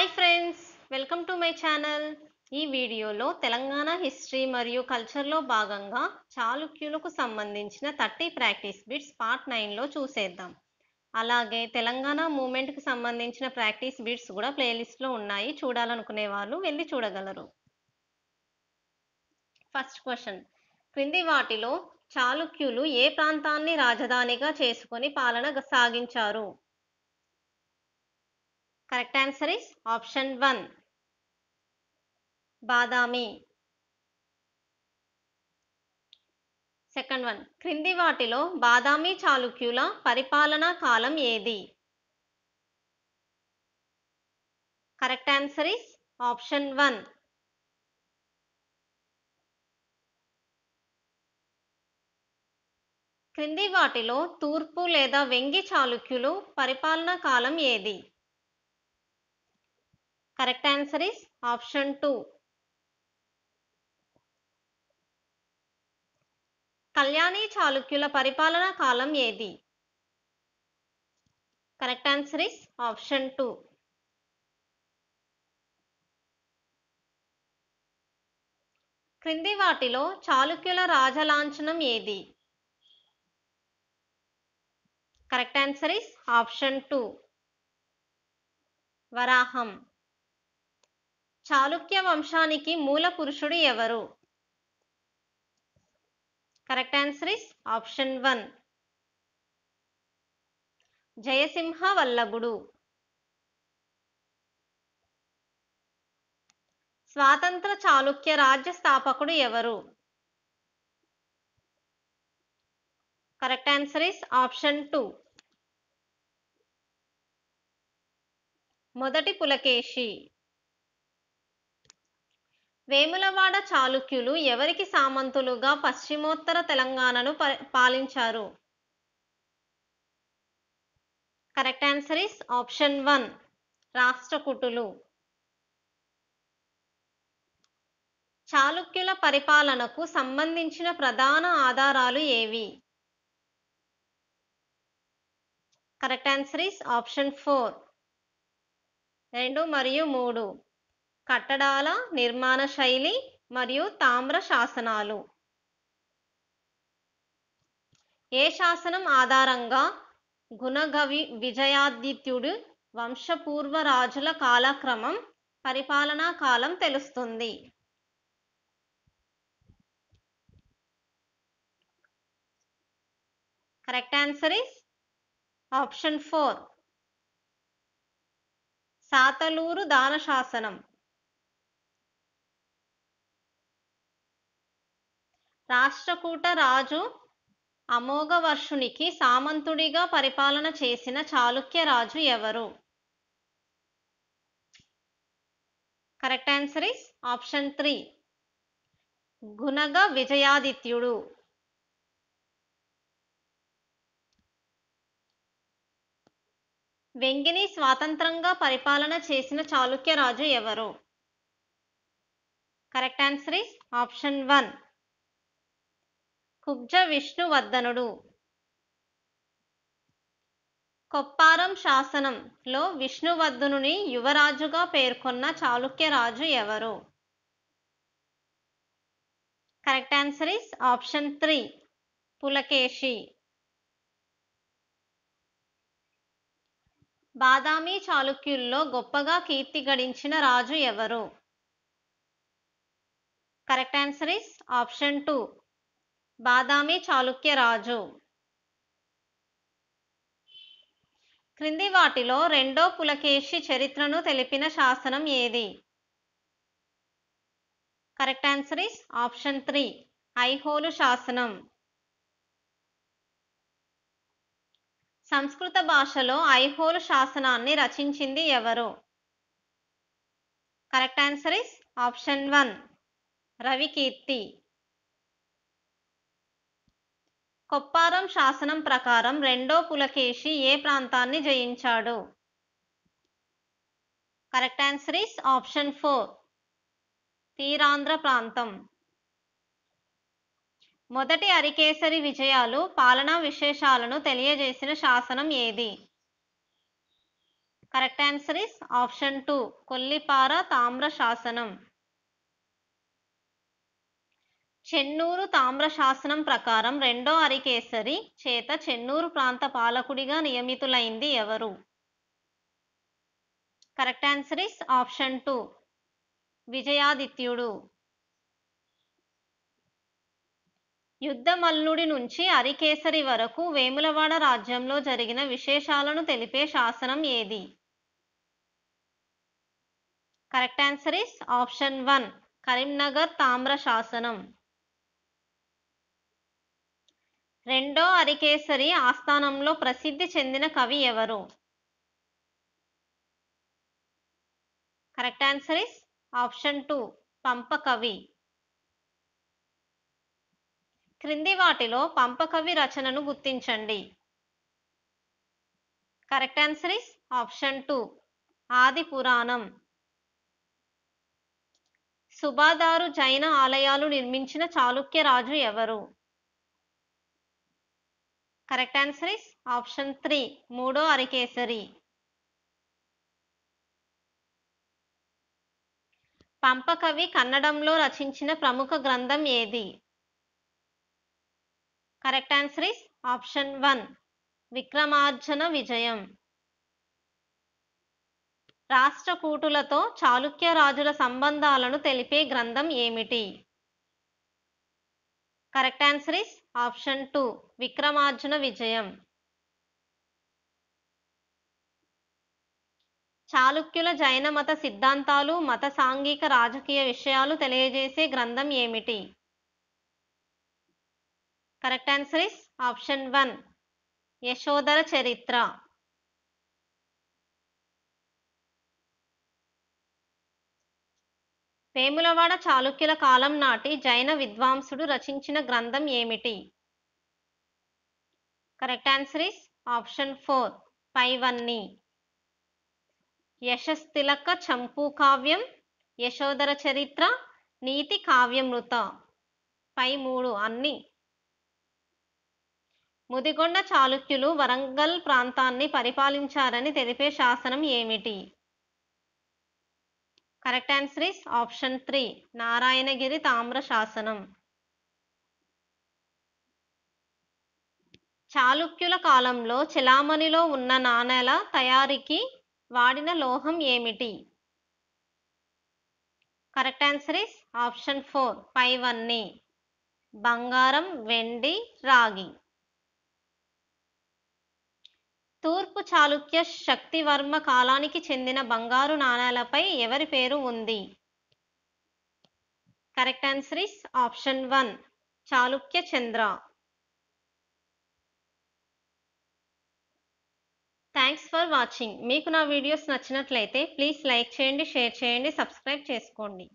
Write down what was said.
hi friends welcome to my channel ఈ వీడియోలో Telangana history మరియు కల్చర్లో భాగంగా చాళుక్యులకు సంబంధించిన థర్టీ ప్రాక్టీస్ బిట్స్ పార్ట్ నైన్లో చూసేద్దాం అలాగే తెలంగాణ మూమెంట్కి సంబంధించిన ప్రాక్టీస్ బిట్స్ కూడా ప్లేలిస్ట్లో ఉన్నాయి చూడాలనుకునే వాళ్ళు వెళ్ళి చూడగలరు ఫస్ట్ క్వశ్చన్ క్రింది వాటిలో చాళుక్యులు ఏ ప్రాంతాన్ని రాజధానిగా చేసుకొని పాలన సాగించారు correct answer is option one Badami second one క్రింది వాటిలో బాదామి చాళుక్యుల పరిపాలనా కాలం ఏది correct answer is option one క్రింది వాటిలో తూర్పు లేదా వెంగి చాళుక్యులు పరిపాలనా కాలం ఏది correct answer is option two Kalyani చాళుక్యుల పరిపాలన కాలం ఏది correct answer is option two క్రింది వాటిలో చాళుక్యుల రాజలాంఛనం ఏది correct answer is option two వరాహం చాళుక్య వంశానికి మూల పురుషుడు ఎవరు correct answer is option one Jayasimha వల్లభుడు స్వాతంత్ర చాళుక్య రాజ్య స్థాపకుడు ఎవరు correct answer is option two మొదటి పులకేషి వేములవాడ చాళుక్యులు ఎవరికి సామంతులుగా పశ్చిమోత్తర తెలంగాణను పాలించారు correct answer is option one రాష్ట్రకూటులు చాళుక్యుల పరిపాలనకు సంబంధించిన ప్రధాన ఆధారాలు ఏవి correct answer is option four రెండు మరియు మూడు కట్టడాల నిర్మాణ శైలి మరియు తామ్ర శాసనాలు ఏ శాసనం ఆధారంగా గుణగవి విజయాదిత్యుడు వంశపూర్వ రాజుల కాలక్రమం పరిపాలనా కాలం తెలుస్తుంది correct answer is option four Sataluru దాన శాసనం రాష్ట్రకూట రాజు అమోఘవర్షునికి సామంతుడిగా పరిపాలన చేసిన చాళుక్య రాజు ఎవరు correct answer is option three Gunaga విజయాదిత్యుడు వెంగిని స్వాతంత్రంగా పరిపాలన చేసిన చాళుక్య రాజు ఎవరు correct answer is option one Kubja విష్ణువర్ధనుడు కొప్పారం శాసనం లో విష్ణువర్ధనుని యువరాజుగా పేర్కొన్న చాళుక్య రాజు ఎవరు correct answer is option three Pulakeshi Badami చాళుక్యుల్లో గొప్పగా కీర్తి గడించిన రాజు ఎవరు correct answer is option two Badami చాళుక్య రాజు క్రింది వాటిలో రెండో పులకేషి చరిత్రను తెలిపిన శాసనం ఏది correct answer is option three Aihole శాసనం సంస్కృత భాషలో ఐహోలు శాసనాన్ని రచించింది ఎవరు correct answer is option one Ravikirti Kopparam శాసనం ప్రకారం రెండో పులకేశి ఏ ప్రాంతాన్ని జయించాడు correct answer is option four తీరాంధ్ర ప్రాంతం మొదటి అరికేసరి విజయాలు పాలనా విశేషాలను తెలియజేసిన శాసనం ఏది correct answer is option two Kollipara తామ్ర శాసనం చెన్నూరు తామ్రశాసనం ప్రకారం రెండో అరికేసరి చేత చెన్నూరు ప్రాంత పాలకుడిగా నియమితులైంది ఎవరు correct answer is option two విజయాదిత్యుడు యుద్ధమల్లుడి నుంచి అరికేసరి వరకు వేములవాడ రాజ్యంలో జరిగిన విశేషాలను తెలిపే శాసనం ఏది correct answer is option one Karimnagar తామ్ర శాసనం రెండో అరికేసరి ఆస్థానంలో ప్రసిద్ధి చెందిన కవి ఎవరు correct answer is option two Pampa కవి క్రింది వాటిలో పంపకవి రచనను గుర్తించండి correct answer is option two Adi Puranam సుబాదారు జైన ఆలయాలు నిర్మించిన చాళుక్య రాజు ఎవరు correct answer is option three మూడో అరికేసరి పంపకవి కన్నడంలో రచించిన ప్రముఖ గ్రంథం ఏది correct answer is option one Vikramarjuna Vijayam రాష్ట్రకూటులతో చాళుక్య రాజుల సంబంధాలను తెలిపే గ్రంథం ఏమిటి correct answer is option two Vikramarjuna Vijayam చాళుక్యుల జైన మత సిద్ధాంతాలు మత సాంఘిక రాజకీయ విషయాలు తెలియజేసే గ్రంథం ఏమిటి correct answer is option one Yashodhara Charitra Vemulawada చాళుక్యుల కాలం నాటి జైన విద్వాంసుడు రచించిన గ్రంథం ఏమిటి correct answer is option four పైవన్నీ యశస్తిలక చంపు కావ్యం యశోధర చరిత్ర నీతి కావ్యమృత పై మూడు అన్ని ముదిగొండ చాళుక్యులు వరంగల్ ప్రాంతాన్ని పరిపాలించారని తెలిపే శాసనం ఏమిటి correct answer is option three Narayanagiri తామ్ర శాసనం చాళుక్యుల కాలంలో చెలామణిలో ఉన్న నాణేల తయారీకి వాడిన లోహం ఏమిటి correct answer is option four పైవన్నీ బంగారం వెండి రాగి తూర్పు చాళుక్య శక్తివర్మ కాలానికి చెందిన బంగారు నాణాలపై ఎవరి పేరు ఉంది correct answer is option one Chalukya Chandra thanks for watching మీకు నా వీడియోస్ నచ్చినట్లయితే ప్లీజ్ లైక్ చేయండి షేర్ చేయండి సబ్స్క్రైబ్ చేసుకోండి